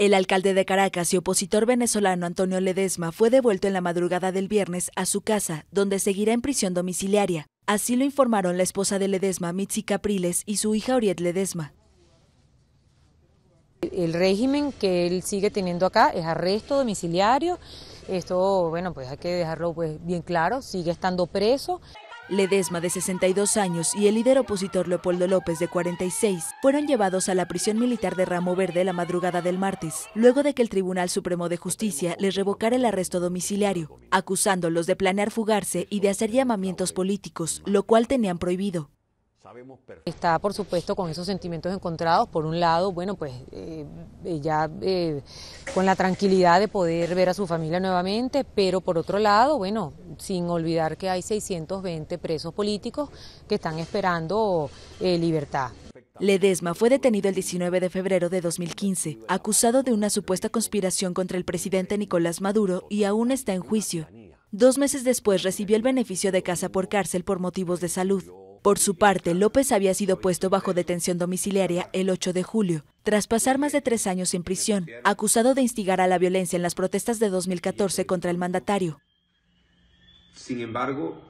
El alcalde de Caracas y opositor venezolano Antonio Ledesma fue devuelto en la madrugada del viernes a su casa, donde seguirá en prisión domiciliaria. Así lo informaron la esposa de Ledesma, Mitzi Capriles, y su hija Oriet Ledesma. El régimen que él sigue teniendo acá es arresto domiciliario. Esto, bueno, pues hay que dejarlo pues, bien claro, sigue estando preso. Ledesma, de 62 años, y el líder opositor Leopoldo López, de 46, fueron llevados a la prisión militar de Ramo Verde la madrugada del martes, luego de que el Tribunal Supremo de Justicia les revocara el arresto domiciliario, acusándolos de planear fugarse y de hacer llamamientos políticos, lo cual tenían prohibido. Está, por supuesto, con esos sentimientos encontrados. Por un lado, bueno, pues eh, ya eh, con la tranquilidad de poder ver a su familia nuevamente, pero por otro lado, bueno, sin olvidar que hay 620 presos políticos que están esperando eh, libertad. Ledesma fue detenido el 19 de febrero de 2015, acusado de una supuesta conspiración contra el presidente Nicolás Maduro y aún está en juicio. Dos meses después recibió el beneficio de casa por cárcel por motivos de salud. Por su parte, López había sido puesto bajo detención domiciliaria el 8 de julio, tras pasar más de tres años en prisión, acusado de instigar a la violencia en las protestas de 2014 contra el mandatario. Sin embargo,